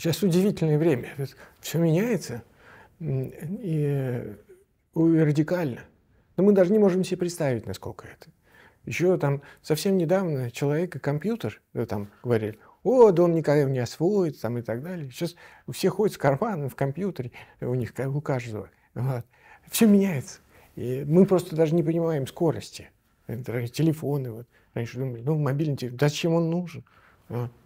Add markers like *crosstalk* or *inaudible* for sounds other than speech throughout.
Сейчас удивительное время. Все меняется и, и э, радикально. Но мы даже не можем себе представить, насколько это. Еще там совсем недавно человек и компьютер там говорили, о, да он никогда не освоит, там и так далее. Сейчас все ходят с карманом в компьютере, у них у каждого. Вот. Все меняется. И мы просто даже не понимаем скорости. Телефоны, вот. раньше думали, ну, мобильный телефон, зачем он нужен?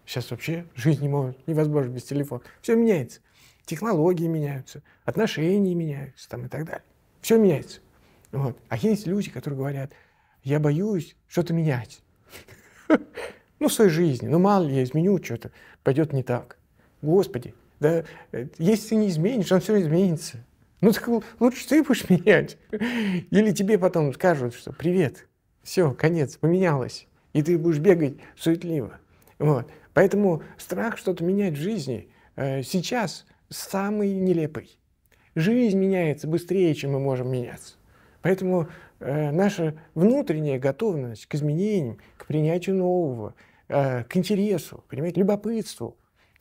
Сейчас вообще жизнь не может, невозможно без телефона. Все меняется. Технологии меняются, отношения меняются там, и так далее. Все меняется. Вот. А есть люди, которые говорят, я боюсь что-то менять. *laughs* Ну, в своей жизни. Ну, мало ли я изменю что-то, пойдет не так. Господи, да, э, если ты не изменишь, он все изменится. Ну, так лучше ты будешь *laughs* менять. Или тебе потом скажут, что привет, все, конец, поменялось. И ты будешь бегать суетливо. Вот. Поэтому страх что-то менять в жизни э, сейчас самый нелепый. Жизнь меняется быстрее, чем мы можем меняться. Поэтому э, наша внутренняя готовность к изменениям, к принятию нового, э, к интересу, понимаете, любопытству,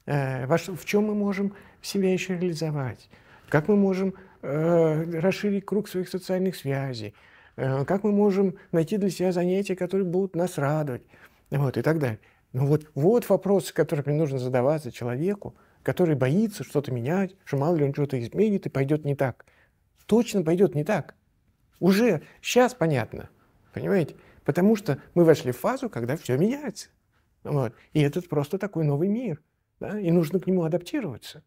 в чем мы можем себя еще реализовать, как мы можем расширить круг своих социальных связей, как мы можем найти для себя занятия, которые будут нас радовать, вот, и так далее. Но ну вот, вот вопросы, которые мне нужно задаваться человеку, который боится что-то менять, что мало ли он что-то изменит и пойдет не так. Точно пойдет не так. Уже сейчас понятно, понимаете? Потому что мы вошли в фазу, когда все меняется. Вот. И это просто такой новый мир. Да? И нужно к нему адаптироваться.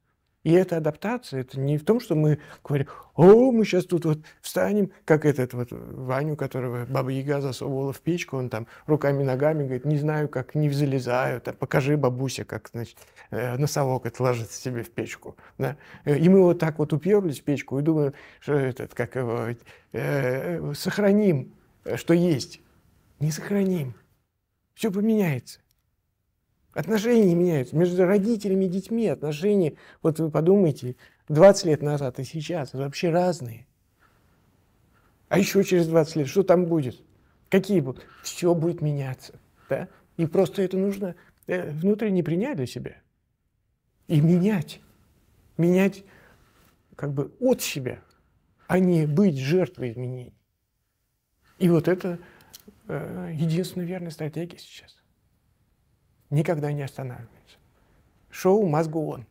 И эта адаптация, это не в том, что мы говорим, о, мы сейчас тут вот встанем, как этот вот Ваню, которого Баба Яга засовывала в печку, он там руками-ногами говорит, не знаю, как не залезаю, там, покажи бабуся, как, значит, э, носовок это ложится себе в печку. Да? Э, и мы вот так вот уперлись в печку и думаем, что этот, как его, э, сохраним, э, что есть. Не сохраним. Все поменяется. Отношения меняются между родителями и детьми. Отношения, вот вы подумайте, 20 лет назад и сейчас вообще разные. А еще через 20 лет что там будет? Какие будут? Все будет меняться. Да? И просто это нужно э, внутренне принять для себя. И менять. Менять как бы от себя, а не быть жертвой изменений. И вот это э, единственная верная стратегия сейчас никогда не останавливается. Шоу must go